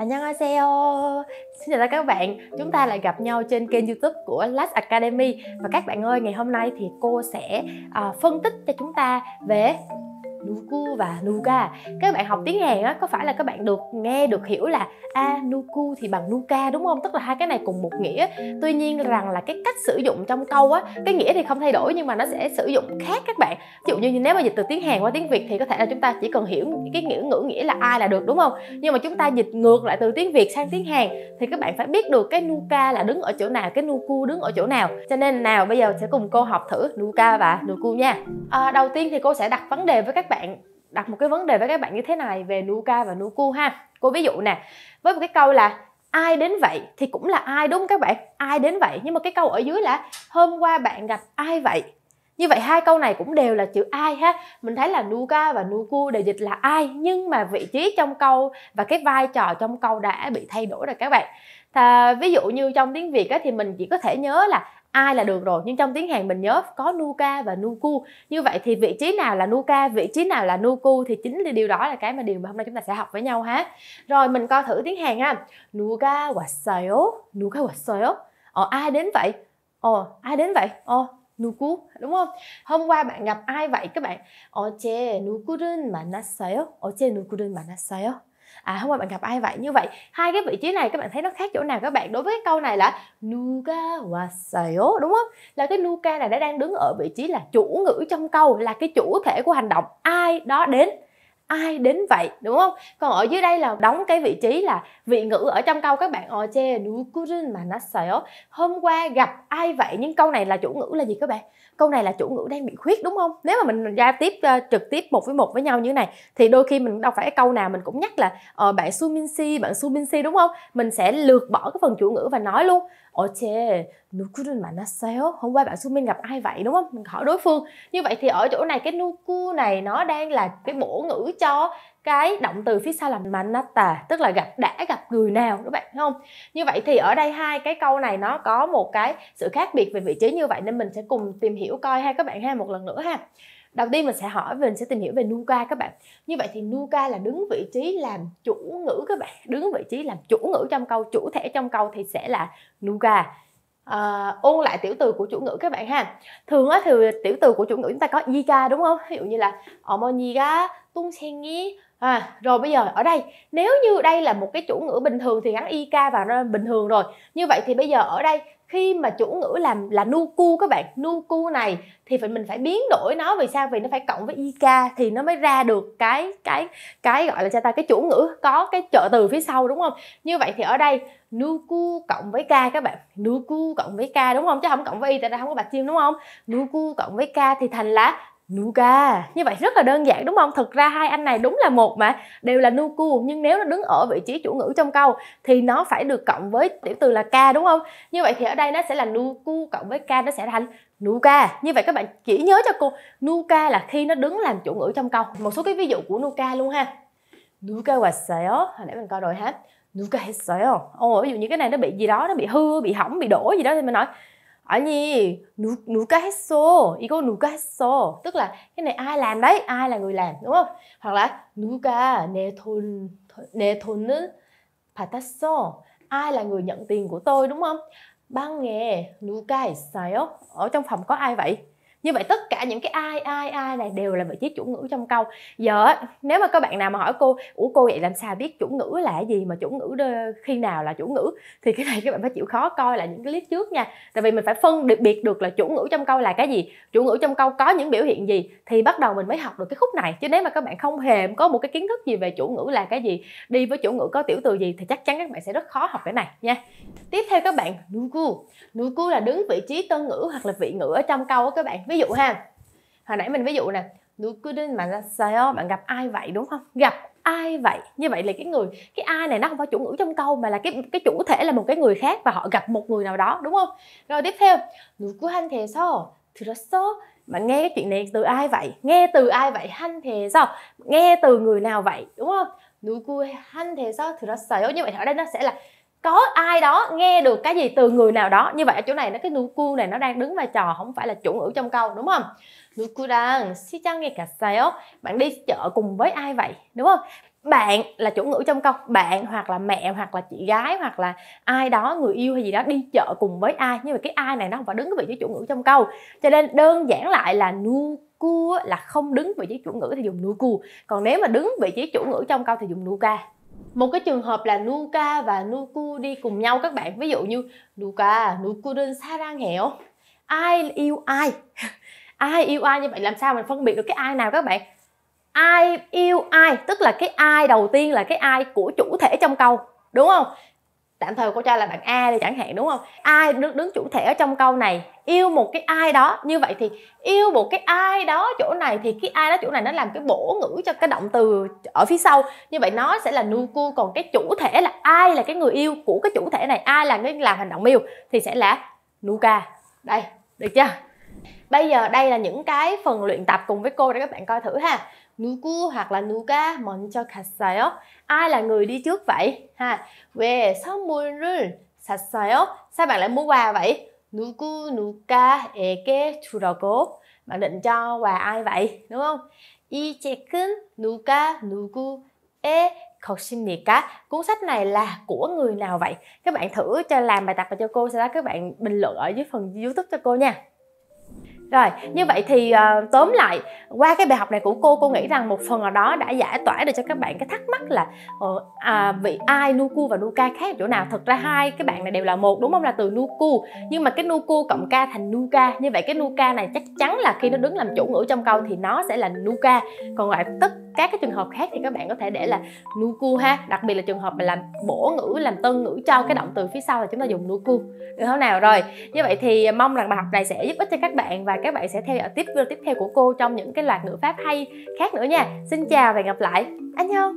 안녕하세요. Xin chào tất cả các bạn. Chúng ta lại gặp nhau trên kênh YouTube của Last Academy và các bạn ơi, ngày hôm nay thì cô sẽ uh, phân tích cho chúng ta về nuku và nuka các bạn học tiếng hàn á có phải là các bạn được nghe được hiểu là a à, nuku thì bằng nuka đúng không tức là hai cái này cùng một nghĩa tuy nhiên rằng là cái cách sử dụng trong câu á cái nghĩa thì không thay đổi nhưng mà nó sẽ sử dụng khác các bạn ví dụ như nếu mà dịch từ tiếng hàn qua tiếng việt thì có thể là chúng ta chỉ cần hiểu cái nghĩa ngữ nghĩa là ai là được đúng không nhưng mà chúng ta dịch ngược lại từ tiếng việt sang tiếng hàn thì các bạn phải biết được cái nuka là đứng ở chỗ nào cái nuku đứng ở chỗ nào cho nên nào bây giờ sẽ cùng cô học thử nuka và nuku nha à, đầu tiên thì cô sẽ đặt vấn đề với các bạn đặt một cái vấn đề với các bạn như thế này về Nuka và Nuku ha cô ví dụ nè với một cái câu là ai đến vậy thì cũng là ai đúng các bạn ai đến vậy nhưng mà cái câu ở dưới là hôm qua bạn gặp ai vậy như vậy hai câu này cũng đều là chữ ai ha mình thấy là nuka và nuku đều dịch là ai nhưng mà vị trí trong câu và cái vai trò trong câu đã bị thay đổi rồi các bạn Thà, ví dụ như trong tiếng việt á, thì mình chỉ có thể nhớ là ai là được rồi nhưng trong tiếng Hàn mình nhớ có nuka và nuku như vậy thì vị trí nào là nuka vị trí nào là nuku thì chính là điều đó là cái mà điều mà hôm nay chúng ta sẽ học với nhau ha rồi mình coi thử tiếng Hàn ha nuka wasayo nuka wasayo ờ ai đến vậy ờ ai đến vậy ờ 누구 đúng không? Hôm qua bạn gặp ai vậy các bạn? che 어제 che 만났어요? 어제 누구를 만났어요? à hôm qua bạn gặp ai vậy như vậy hai cái vị trí này các bạn thấy nó khác chỗ nào các bạn đối với cái câu này là Nuka wasayo đúng không là cái nuka này đã đang đứng ở vị trí là chủ ngữ trong câu là cái chủ thể của hành động ai đó đến ai đến vậy đúng không còn ở dưới đây là đóng cái vị trí là vị ngữ ở trong câu các bạn mà nó 만났어요 hôm qua gặp ai vậy nhưng câu này là chủ ngữ là gì các bạn câu này là chủ ngữ đang bị khuyết đúng không nếu mà mình ra tiếp uh, trực tiếp một với một với nhau như thế này thì đôi khi mình đâu phải câu nào mình cũng nhắc là ờ, bạn Suminsi bạn Suminsi đúng không mình sẽ lược bỏ cái phần chủ ngữ và nói luôn 어제 nukurun manasayo hôm qua bạn su Minh gặp ai vậy đúng không mình hỏi đối phương như vậy thì ở chỗ này cái nuku này nó đang là cái bổ ngữ cho cái động từ phía sau là manata tức là gặp đã gặp người nào các bạn không như vậy thì ở đây hai cái câu này nó có một cái sự khác biệt về vị trí như vậy nên mình sẽ cùng tìm hiểu coi hai các bạn ha một lần nữa ha đầu tiên mình sẽ hỏi mình sẽ tìm hiểu về nuka các bạn như vậy thì nuka là đứng vị trí làm chủ ngữ các bạn đứng vị trí làm chủ ngữ trong câu chủ thể trong câu thì sẽ là nuka uh, ôn lại tiểu từ của chủ ngữ các bạn ha thường á thì tiểu từ của chủ ngữ chúng ta có yiga đúng không ví dụ như là tung 어머니가 동생이 À, rồi bây giờ ở đây nếu như đây là một cái chủ ngữ bình thường thì gắn ik vào nó bình thường rồi như vậy thì bây giờ ở đây khi mà chủ ngữ làm là nu cu các bạn nu cu này thì phải mình phải biến đổi nó vì sao vì nó phải cộng với ik thì nó mới ra được cái cái cái gọi là cho ta cái chủ ngữ có cái trợ từ phía sau đúng không như vậy thì ở đây nu cu cộng với k các bạn nu cu cộng với k đúng không chứ không cộng với y tại ra không có bạch chim đúng không nu cu cộng với k thì thành là Nuka Như vậy rất là đơn giản đúng không? Thực ra hai anh này đúng là một mà Đều là Nuku Nhưng nếu nó đứng ở vị trí chủ ngữ trong câu Thì nó phải được cộng với tiểu từ là Ka đúng không? Như vậy thì ở đây nó sẽ là Nuku cộng với Ka Nó sẽ thành Nuka Như vậy các bạn chỉ nhớ cho cô Nuka là khi nó đứng làm chủ ngữ trong câu Một số cái ví dụ của Nuka luôn ha Nuka wasayo Hồi nãy mình coi rồi ha Nuka hết Ồ, ví dụ như cái này nó bị gì đó Nó bị hư, bị hỏng, bị đổ gì đó Thì mình nói 아니 누, 누가 했어 이거 누가 했어 tức là cái này ai làm đấy ai là người làm đúng không hoặc là 누가 내돈내 돈을 받았어 ai là người nhận tiền của tôi đúng không 방에 누가 있어요 ở trong phòng có ai vậy như vậy tất cả những cái ai ai ai này đều là vị trí chủ ngữ trong câu giờ nếu mà các bạn nào mà hỏi cô ủa cô vậy làm sao biết chủ ngữ là gì mà chủ ngữ đơ, khi nào là chủ ngữ thì cái này các bạn phải chịu khó coi là những cái clip trước nha tại vì mình phải phân được biệt được là chủ ngữ trong câu là cái gì chủ ngữ trong câu có những biểu hiện gì thì bắt đầu mình mới học được cái khúc này chứ nếu mà các bạn không hề có một cái kiến thức gì về chủ ngữ là cái gì đi với chủ ngữ có tiểu từ gì thì chắc chắn các bạn sẽ rất khó học cái này nha tiếp theo các bạn nuku nuku là đứng vị trí tân ngữ hoặc là vị ngữ ở trong câu các bạn ví dụ ha hồi nãy mình ví dụ nè nụ cứ đến mà sao bạn gặp ai vậy đúng không gặp ai vậy như vậy là cái người cái ai này nó không phải chủ ngữ trong câu mà là cái cái chủ thể là một cái người khác và họ gặp một người nào đó đúng không rồi tiếp theo nụ cứ han thề sao 들었어? Bạn nghe cái chuyện này từ ai vậy? Nghe từ ai vậy? han thề sao? Nghe từ người nào vậy? Đúng không? 누구 hanh thề sao? 들었어요? Như vậy ở đây nó sẽ là có ai đó nghe được cái gì từ người nào đó như vậy ở chỗ này nó cái nuku này nó đang đứng vai trò không phải là chủ ngữ trong câu đúng không nuku đang si chăng nghe cả sao bạn đi chợ cùng với ai vậy đúng không bạn là chủ ngữ trong câu bạn hoặc là mẹ hoặc là chị gái hoặc là ai đó người yêu hay gì đó đi chợ cùng với ai nhưng mà cái ai này nó không phải đứng vị trí chủ ngữ trong câu cho nên đơn giản lại là nuku là không đứng vị trí chủ ngữ thì dùng nuku còn nếu mà đứng vị trí chủ ngữ trong câu thì dùng nuka một cái trường hợp là Nuka và Nuku đi cùng nhau các bạn ví dụ như Nuka Nuku đơn xa ra nghèo ai yêu ai ai yêu ai như vậy làm sao mình phân biệt được cái ai nào các bạn ai yêu ai tức là cái ai đầu tiên là cái ai của chủ thể trong câu đúng không tạm thời cô cho là bạn a đi chẳng hạn đúng không ai đứng, đứng chủ thể ở trong câu này yêu một cái ai đó như vậy thì yêu một cái ai đó chỗ này thì cái ai đó chỗ này nó làm cái bổ ngữ cho cái động từ ở phía sau như vậy nó sẽ là nuku còn cái chủ thể là ai là cái người yêu của cái chủ thể này ai là cái làm hành động yêu thì sẽ là nuka đây được chưa bây giờ đây là những cái phần luyện tập cùng với cô để các bạn coi thử ha 누구 hoặc là 누가 먼저 갔어요? Ai là người đi trước vậy? Ha. 왜 선물을 샀어요? Sao bạn lại mua quà vậy? 누구 누가에게 주려고? Bạn định cho quà ai vậy? Đúng không? 이 책은 누가 누구의 것입니까? Cuốn sách này là của người nào vậy? Các bạn thử cho làm bài tập và cho cô, sau đó các bạn bình luận ở dưới phần YouTube cho cô nha rồi như vậy thì uh, tóm lại qua cái bài học này của cô cô nghĩ rằng một phần nào đó đã giải tỏa được cho các bạn cái thắc mắc là uh, à, vị ai nuku và nuka khác chỗ nào thực ra hai cái bạn này đều là một đúng không là từ nuku nhưng mà cái nuku cộng ca thành nuka như vậy cái nuka này chắc chắn là khi nó đứng làm chủ ngữ trong câu thì nó sẽ là nuka còn lại tất các cái trường hợp khác thì các bạn có thể để là nuku ha đặc biệt là trường hợp mà làm bổ ngữ làm tân ngữ cho cái động từ phía sau là chúng ta dùng nuku được không nào rồi như vậy thì mong rằng bài học này sẽ giúp ích cho các bạn và các bạn sẽ theo dõi tiếp video tiếp theo của cô trong những cái loạt ngữ pháp hay khác nữa nha xin chào và gặp lại anh nhau